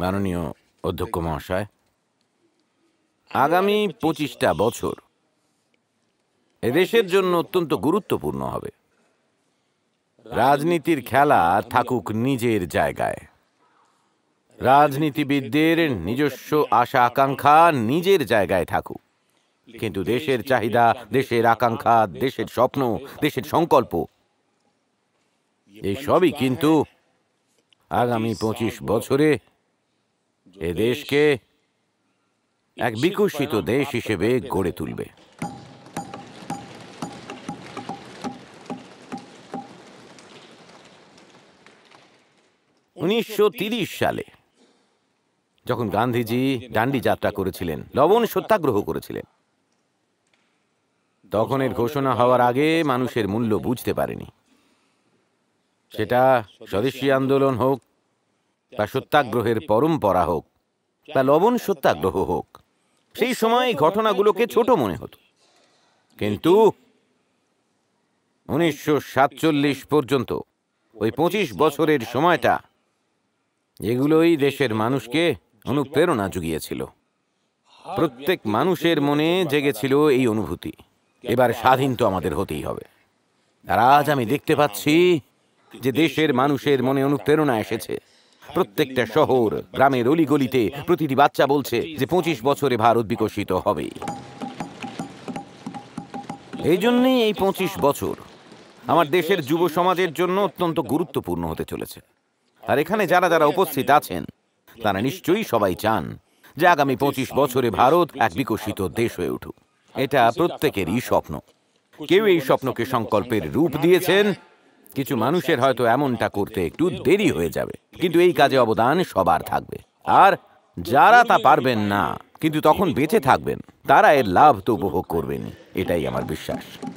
মাননীয় অধ্যক্ষ মহাশয় আগামী পঁচিশটা বছর এদেশের জন্য অত্যন্ত গুরুত্বপূর্ণ হবে রাজনীতির খেলা থাকুক নিজের জায়গায় রাজনীতিবিদদের নিজস্ব আশা আকাঙ্ক্ষা নিজের জায়গায় থাকুক কিন্তু দেশের চাহিদা দেশের আকাঙ্ক্ষা দেশের স্বপ্ন দেশের সংকল্প এই সবই কিন্তু আগামী পঁচিশ বছরে এ দেশকে এক বিকশিত দেশ হিসেবে গড়ে তুলবে উনিশশো সালে যখন গান্ধীজি ডান্ডি যাত্রা করেছিলেন লবণ সত্যাগ্রহ করেছিলেন তখন এর ঘোষণা হওয়ার আগে মানুষের মূল্য বুঝতে পারেনি সেটা স্বদেশী আন্দোলন হোক বা সত্যাগ্রহের পরম্পরা হোক বা লবণ সত্যাগ্রহ হোক সেই সময় ঘটনাগুলোকে ছোট মনে হতো কিন্তু উনিশশো পর্যন্ত ওই পঁচিশ বছরের সময়টা এগুলোই দেশের মানুষকে অনুপ্রেরণা জুগিয়েছিল প্রত্যেক মানুষের মনে জেগেছিল এই অনুভূতি এবার স্বাধীন তো আমাদের হতেই হবে আর আজ আমি দেখতে পাচ্ছি যে দেশের মানুষের মনে অনুপ্রেরণা এসেছে প্রত্যেকটা শহর গ্রামের অলিগলিতে প্রতিটি বাচ্চা বলছে যে পঁচিশ বছরে ভারত বিকশিত হবে এই জন্যই এই পঁচিশ বছর আমার দেশের যুব সমাজের জন্য অত্যন্ত গুরুত্বপূর্ণ হতে চলেছে আর এখানে যারা যারা উপস্থিত আছেন তারা নিশ্চয়ই সবাই চান যে আগামী পঁচিশ বছরে ভারত এক বিকশিত দেশ হয়ে উঠুক এটা প্রত্যেকেরই স্বপ্ন কেউ এই স্বপ্নকে সংকল্পের রূপ দিয়েছেন কিছু মানুষের হয়তো এমনটা করতে একটু দেরি হয়ে যাবে কিন্তু এই কাজে অবদান সবার থাকবে আর যারা তা পারবেন না কিন্তু তখন বেঁচে থাকবেন তারা এর লাভ তো উপভোগ করবেন এটাই আমার বিশ্বাস